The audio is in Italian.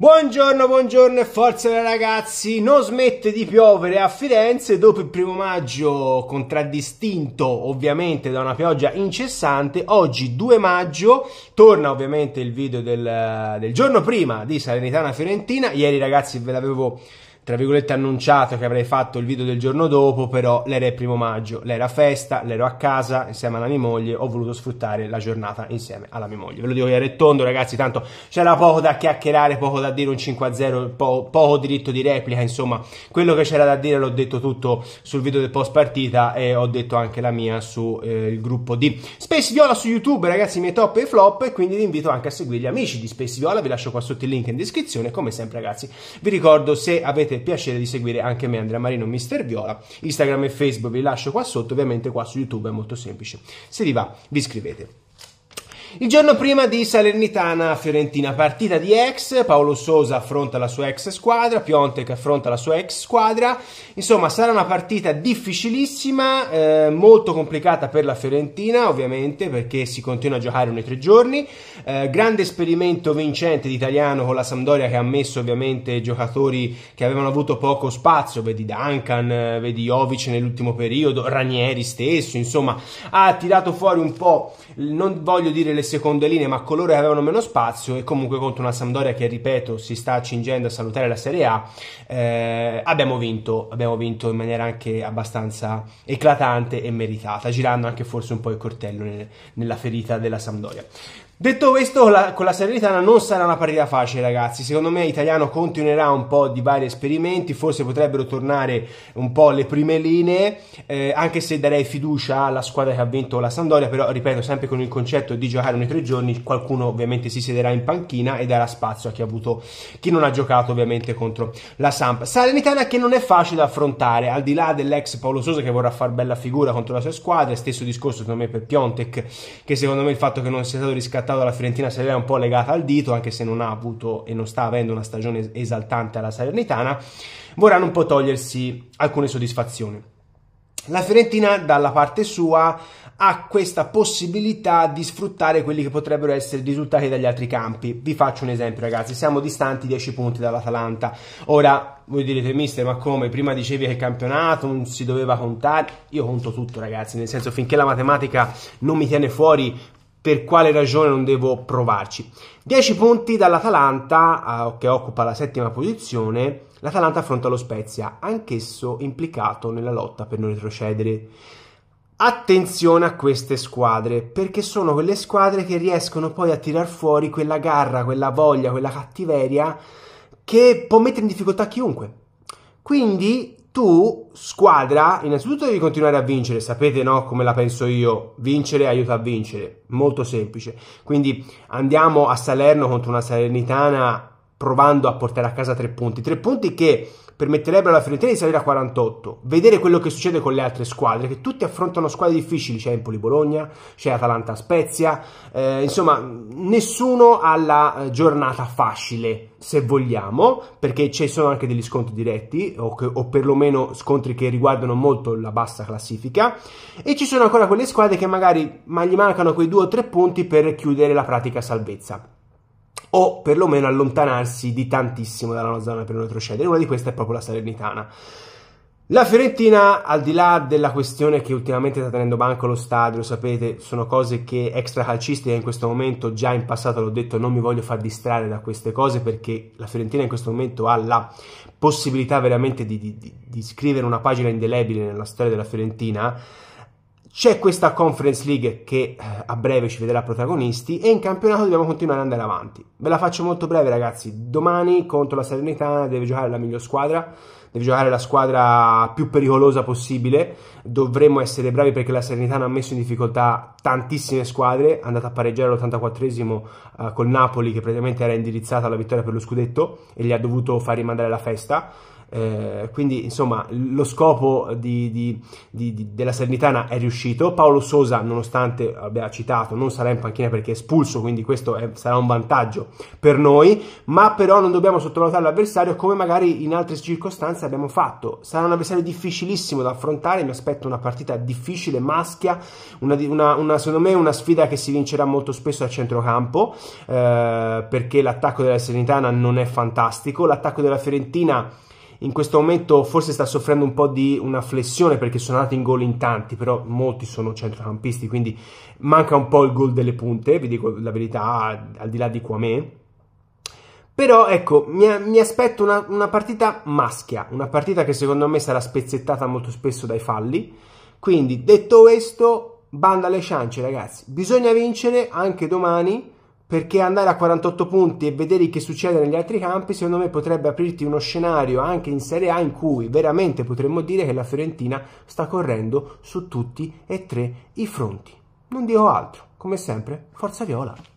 Buongiorno, buongiorno e forza ragazzi, non smette di piovere a Firenze dopo il primo maggio contraddistinto ovviamente da una pioggia incessante, oggi 2 maggio torna ovviamente il video del, del giorno prima di Salernitana Fiorentina, ieri ragazzi ve l'avevo tra virgolette annunciato che avrei fatto il video del giorno dopo, però l'era il primo maggio, l'era festa, l'ero a casa insieme alla mia moglie, ho voluto sfruttare la giornata insieme alla mia moglie. Ve lo dico a rettondo ragazzi, tanto c'era poco da chiacchierare, poco da dire, un 5-0, po- poco diritto di replica, insomma, quello che c'era da dire l'ho detto tutto sul video del post partita e ho detto anche la mia sul eh, gruppo di Space Viola su YouTube, ragazzi, i miei top e flop e quindi vi invito anche a seguire gli amici di Space Viola, vi lascio qua sotto il link in descrizione, come sempre ragazzi, vi ricordo se avete il piacere di seguire anche me, Andrea Marino, Mister Viola. Instagram e Facebook vi lascio qua sotto, ovviamente qua su YouTube è molto semplice. Se vi va, vi iscrivete. Il giorno prima di Salernitana-Fiorentina, partita di ex, Paolo Sosa affronta la sua ex squadra, Piontek affronta la sua ex squadra, insomma sarà una partita difficilissima, eh, molto complicata per la Fiorentina ovviamente perché si continua a giocare ogni tre giorni, eh, grande esperimento vincente di italiano con la Sampdoria che ha messo ovviamente giocatori che avevano avuto poco spazio, vedi Duncan, vedi Jovic nell'ultimo periodo, Ranieri stesso, insomma ha tirato fuori un po', non voglio dire nelle seconde linee, ma coloro che avevano meno spazio e comunque contro una Sampdoria che, ripeto, si sta accingendo a salutare la Serie A, eh, abbiamo vinto, abbiamo vinto in maniera anche abbastanza eclatante e meritata, girando anche forse un po' il coltello nel, nella ferita della Sampdoria. Detto questo, con la, con la Salernitana non sarà una partita facile, ragazzi. Secondo me, Italiano continuerà un po' di vari esperimenti. Forse potrebbero tornare un po' le prime linee. Eh, anche se darei fiducia alla squadra che ha vinto la Sandoria. Però, ripeto, sempre con il concetto di giocare ogni tre giorni, qualcuno ovviamente si siederà in panchina e darà spazio a chi, avuto, chi non ha giocato, ovviamente, contro la Samp. Salernitana che non è facile da affrontare, al di là dell'ex Paolo Sosa che vorrà far bella figura contro la sua squadra. Stesso discorso, secondo me, per Piontek, che secondo me il fatto che non sia stato riscattato mercato della Fiorentina Serie A un po' legata al dito, anche se non ha avuto e non sta avendo una stagione esaltante alla Salernitana, vorranno un po' togliersi alcune soddisfazioni. La Fiorentina dalla parte sua ha questa possibilità di sfruttare quelli che potrebbero essere risultati dagli altri campi. Vi faccio un esempio ragazzi, siamo distanti 10 punti dall'Atalanta. Ora voi direte mister ma come prima dicevi che il campionato non si doveva contare? Io conto tutto ragazzi, nel senso finché la matematica non mi tiene fuori per quale ragione non devo provarci. 10 punti dall'Atalanta, eh, che occupa la settima posizione, l'Atalanta affronta lo Spezia, anch'esso implicato nella lotta per non retrocedere. Attenzione a queste squadre, perché sono quelle squadre che riescono poi a tirar fuori quella garra, quella voglia, quella cattiveria che può mettere in difficoltà chiunque. Quindi tu, squadra, innanzitutto devi continuare a vincere, sapete no come la penso io, vincere aiuta a vincere, molto semplice. Quindi andiamo a Salerno contro una Salernitana provando a portare a casa tre punti, tre punti che permetterebbero alla Fiorentina di salire a 48. Vedere quello che succede con le altre squadre, che tutti affrontano squadre difficili, c'è Empoli Bologna, c'è Atalanta Spezia, eh, insomma, nessuno ha la eh, giornata facile, se vogliamo, perché ci sono anche degli scontri diretti o, che, o perlomeno scontri che riguardano molto la bassa classifica e ci sono ancora quelle squadre che magari ma gli mancano quei due o tre punti per chiudere la pratica salvezza o perlomeno allontanarsi di tantissimo dalla zona per non retrocedere. Una di queste è proprio la Salernitana. La Fiorentina, al di là della questione che ultimamente sta tenendo banco lo stadio, lo sapete, sono cose che extra calcistica in questo momento, già in passato l'ho detto, non mi voglio far distrarre da queste cose perché la Fiorentina in questo momento ha la possibilità veramente di, di, di scrivere una pagina indelebile nella storia della Fiorentina c'è questa Conference League che eh, a breve ci vedrà protagonisti e in campionato dobbiamo continuare ad andare avanti. Ve la faccio molto breve ragazzi, domani contro la Salernitana deve giocare la miglior squadra, deve giocare la squadra più pericolosa possibile, dovremmo essere bravi perché la Salernitana ha messo in difficoltà tantissime squadre, è andata a pareggiare all'84esimo eh, col Napoli che praticamente era indirizzata alla vittoria per lo scudetto e gli ha dovuto far rimandare la festa eh, quindi insomma lo scopo di, di, di, della Salernitana è riuscito. Paolo Sosa, nonostante abbia citato, non sarà in panchina perché è espulso, quindi questo è, sarà un vantaggio per noi, ma però non dobbiamo sottovalutare l'avversario come magari in altre circostanze abbiamo fatto. Sarà un avversario difficilissimo da affrontare, mi aspetto una partita difficile, maschia, una, una, una, secondo me una sfida che si vincerà molto spesso a centrocampo, eh, perché l'attacco della Salernitana non è fantastico, l'attacco della Fiorentina in questo momento forse sta soffrendo un po' di una flessione perché sono andati in gol in tanti, però molti sono centrocampisti, quindi manca un po' il gol delle punte, vi dico la verità, al di là di Quame. Però ecco, mi, mi aspetto una, una, partita maschia, una partita che secondo me sarà spezzettata molto spesso dai falli. Quindi, detto questo, banda alle ciance, ragazzi. Bisogna vincere anche domani perché andare a 48 punti e vedere che succede negli altri campi, secondo me potrebbe aprirti uno scenario anche in Serie A in cui veramente potremmo dire che la Fiorentina sta correndo su tutti e tre i fronti. Non dico altro, come sempre, forza viola.